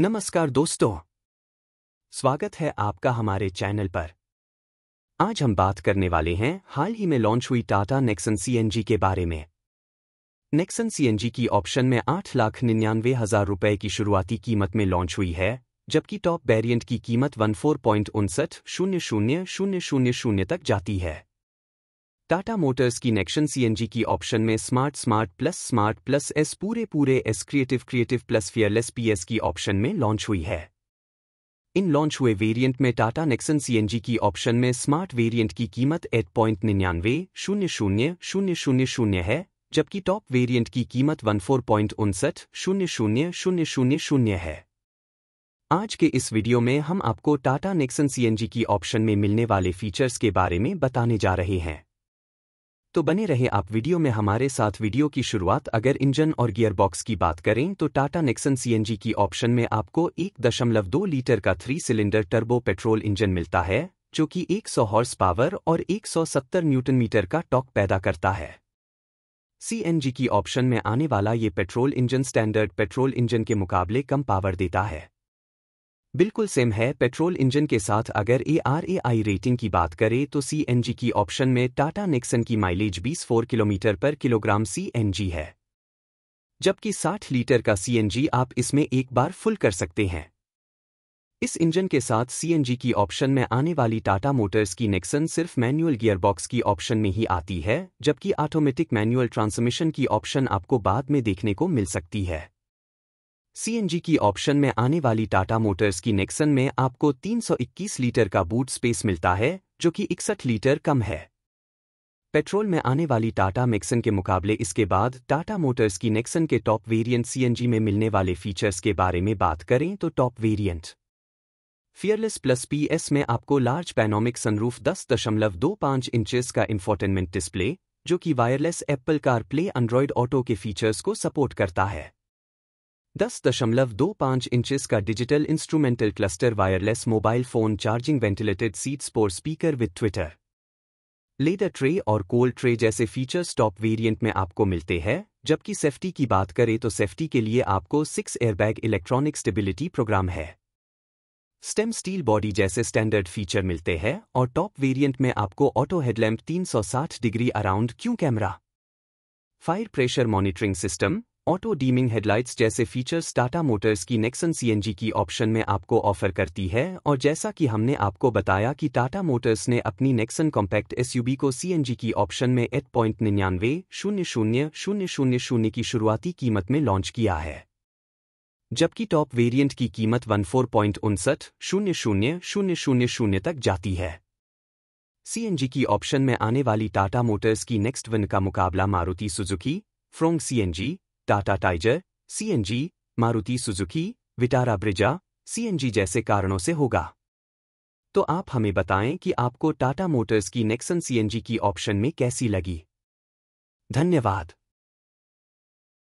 नमस्कार दोस्तों स्वागत है आपका हमारे चैनल पर आज हम बात करने वाले हैं हाल ही में लॉन्च हुई टाटा नेक्सन सीएनजी के बारे में नेक्सन सीएनजी की ऑप्शन में आठ लाख निन्यानवे हजार रुपये की शुरुआती कीमत में लॉन्च हुई है जबकि टॉप वेरिएंट की कीमत वन फोर पॉइंट उनसठ शून्य शून्य शून्य शून्य शून्य तक जाती है टाटा मोटर्स की नेक्शन सीएनजी की ऑप्शन में smart smart plus smart plus S pure pure S creative creative plus fearless PS की ऑप्शन में लॉन्च हुई है इन लॉन्च हुए वेरिएंट में टाटा नेक्सन सीएनजी की ऑप्शन में स्मार्ट वेरिएंट की कीमत एट पॉइंट निन्यानवे शून्य शून्य शून्य शून्य शून्य है जबकि टॉप वेरिएंट की कीमत वन फोर पॉइंट उनसठ शून्य शून्य शून्य शून्य शून्य है आज के इस वीडियो में हम आपको टाटा नेक्सन सीएनजी की ऑप्शन में मिलने वाले फीचर्स के बारे में बताने जा रहे हैं तो बने रहे आप वीडियो में हमारे साथ वीडियो की शुरुआत अगर इंजन और गियरबॉक्स की बात करें तो टाटा नेक्सन सीएनजी की ऑप्शन में आपको एक दशमलव दो लीटर का three cylinder turbo petrol engine मिलता है जो कि 100 हॉर्स पावर और 170 न्यूटन मीटर का टॉक पैदा करता है सीएनजी की ऑप्शन में आने वाला ये petrol engine standard petrol engine के मुकाबले कम पावर देता है बिल्कुल सेम है पेट्रोल इंजन के साथ अगर A R A I rating की बात करें तो सी एन जी की ऑप्शन में टाटा नेक्सन की माइलेज 24 किलोमीटर पर किलोग्राम सी एन जी है जबकि 60 लीटर का सी एन जी आप इसमें एक बार फुल कर सकते हैं इस इंजन के साथ सीएनजी की ऑप्शन में आने वाली टाटा मोटर्स की नेक्सन सिर्फ मैनुअल गियरबॉक्स की ऑप्शन में ही आती है जबकि ऑटोमेटिक मैनुअल ट्रांसमिशन की ऑप्शन आपको बाद में देखने को मिल सकती है सीएनजी की ऑप्शन में आने वाली टाटा मोटर्स की नेक्सन में आपको 321 लीटर का बूट स्पेस मिलता है जो कि इकसठ लीटर कम है पेट्रोल में आने वाली टाटा नेक्सन के मुकाबले इसके बाद टाटा मोटर्स की नेक्सन के टॉप वेरिएंट सीएनजी में मिलने वाले फीचर्स के बारे में बात करें तो top variant fearless plus PS में आपको लार्ज पैनोमिक सनरूफ 10.25 इंचेस का इंफोटेनमेंट डिस्प्ले जो कि wireless Apple CarPlay Android auto के फीचर्स को सपोर्ट करता है दस दशमलव दो पाँच इंचेस का digital instrumental cluster wireless mobile phone charging ventilated seats स्पोर speaker with tweeter leather tray और कोल्ड ट्रे जैसे फीचर्स टॉप वेरिएंट में आपको मिलते हैं जबकि सेफ्टी की बात करें तो सेफ्टी के लिए आपको six airbag electronic stability program है स्टेम स्टील बॉडी जैसे स्टैंडर्ड फीचर मिलते हैं और टॉप वेरिएंट में आपको ऑटो हेडलैम्प 360 डिग्री अराउंड क्यों camera tyre pressure monitoring system auto dimming headlights जैसे फीचर्स टाटा मोटर्स की नेक्सन सीएनजी की ऑप्शन में आपको ऑफर करती है और जैसा कि हमने आपको बताया कि टाटा मोटर्स ने अपनी नेक्सन कॉम्पैक्ट एसयूबी को सीएनजी की ऑप्शन में एट पॉइंट निन्यानवे शून्य शून्य शून्य शून्य शून्य की शुरुआती कीमत में लॉन्च किया है जबकि टॉप वेरियंट की कीमत वन फोर पॉइंट उनसठ शून्य शून्य शून्य शून्य शून्य तक जाती है सीएनजी की ऑप्शन में आने वाली टाटा मोटर्स की नेक्स्ट वन का मुकाबला Maruti Suzuki Fronx CNG Tata Taisor CNG, Maruti Suzuki Vitara Brezza CNG जैसे कारणों से होगा तो आप हमें बताएं कि आपको टाटा मोटर्स की नेक्सन सीएनजी की ऑप्शन में कैसी लगी धन्यवाद